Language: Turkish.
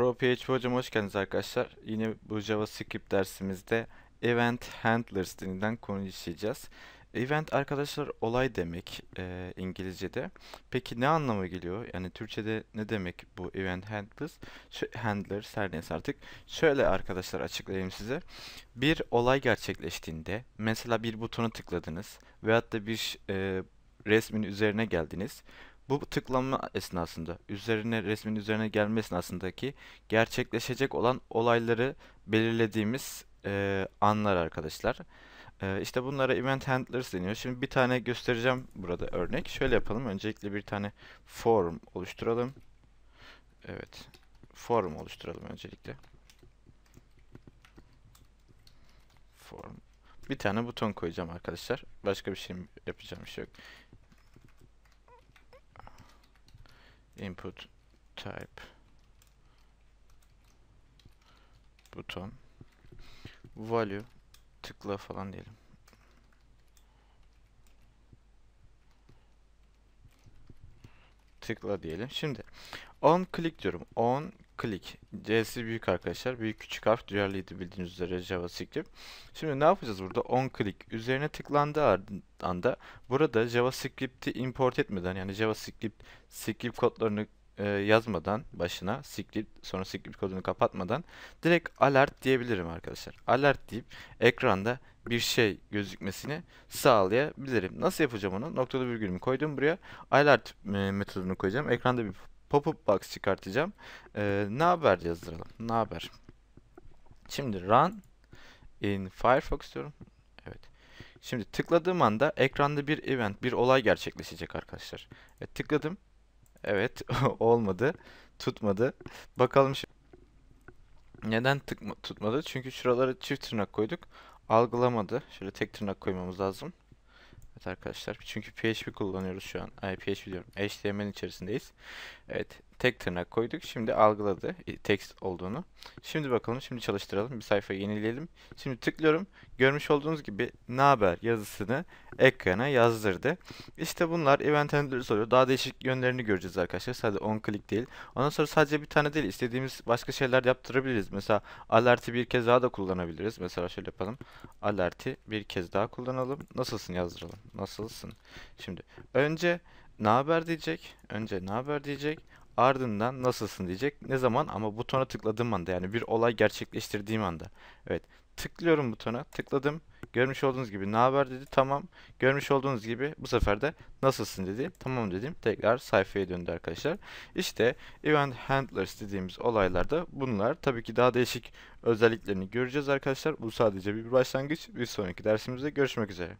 Pro PHP hocam hoş geldiniz arkadaşlar. Yine bu JavaScript dersimizde Event Handlers dilinden konu işleyeceğiz. Event arkadaşlar olay demek e, İngilizce'de. Peki ne anlamı geliyor? Yani Türkçe'de ne demek bu Event Handlers? Şu, handlers her neyse artık. Şöyle arkadaşlar açıklayayım size. Bir olay gerçekleştiğinde mesela bir butona tıkladınız veyahut da bir e, resmin üzerine geldiniz. Bu tıklama esnasında üzerine resmin üzerine gelme esnasındaki gerçekleşecek olan olayları belirlediğimiz e, anlar arkadaşlar. E, işte bunlara event handlers deniyor. Şimdi bir tane göstereceğim burada örnek. Şöyle yapalım. Öncelikle bir tane form oluşturalım. Evet. Form oluşturalım öncelikle. Form. Bir tane buton koyacağım arkadaşlar. Başka bir şey yapacağım bir şey yok. input type buton value tıkla falan diyelim. Tıkla diyelim. Şimdi on click diyorum. On click. C'si büyük arkadaşlar. Büyük küçük harf duyarlıydı bildiğiniz üzere JavaScript. Şimdi ne yapacağız burada? On click. Üzerine tıklandığı anda burada JavaScript'i import etmeden yani JavaScript script kodlarını e, yazmadan başına script sonra script kodunu kapatmadan direkt alert diyebilirim arkadaşlar. Alert deyip ekranda bir şey gözükmesini sağlayabilirim. Nasıl yapacağım onu? Noktalı virgülümü koydum buraya. Alert e, metodunu koyacağım. Ekranda bir pop-up box çıkartacağım. Ee, ne haber yazdıralım. Ne haber? Şimdi run in Firefox diyorum. Evet. Şimdi tıkladığım anda ekranda bir event, bir olay gerçekleşecek arkadaşlar. E, tıkladım. Evet, olmadı. Tutmadı. Bakalım şimdi. Neden tıkma, tutmadı? Çünkü şuralara çift tırnak koyduk. Algılamadı. Şöyle tek tırnak koymamız lazım. Evet arkadaşlar çünkü PHP kullanıyoruz şu an. Ay, PHP diyorum. HTML içerisindeyiz. Evet Tek tırnak koyduk. Şimdi algıladı e, text olduğunu. Şimdi bakalım. Şimdi çalıştıralım. Bir sayfa yenileyelim. Şimdi tıklıyorum. Görmüş olduğunuz gibi ne haber yazısını ekrana yazdırdı. İşte bunlar event handlers oluyor. Daha değişik yönlerini göreceğiz arkadaşlar. Sadece on klik değil. Ondan sonra sadece bir tane değil. istediğimiz başka şeyler yaptırabiliriz. Mesela alerti bir kez daha da kullanabiliriz. Mesela şöyle yapalım. Alerti bir kez daha kullanalım. Nasılsın yazdıralım. Nasılsın? Şimdi önce ne haber diyecek. Önce ne haber diyecek. Ardından nasılsın diyecek. Ne zaman? Ama butona tıkladığım anda yani bir olay gerçekleştirdiğim anda. Evet. Tıklıyorum butona. Tıkladım. Görmüş olduğunuz gibi ne haber dedi. Tamam. Görmüş olduğunuz gibi bu sefer de nasılsın dedi. Tamam dedim. Tekrar sayfaya döndü arkadaşlar. İşte event handlers dediğimiz olaylarda bunlar. Tabii ki daha değişik özelliklerini göreceğiz arkadaşlar. Bu sadece bir başlangıç. Bir sonraki dersimizde görüşmek üzere.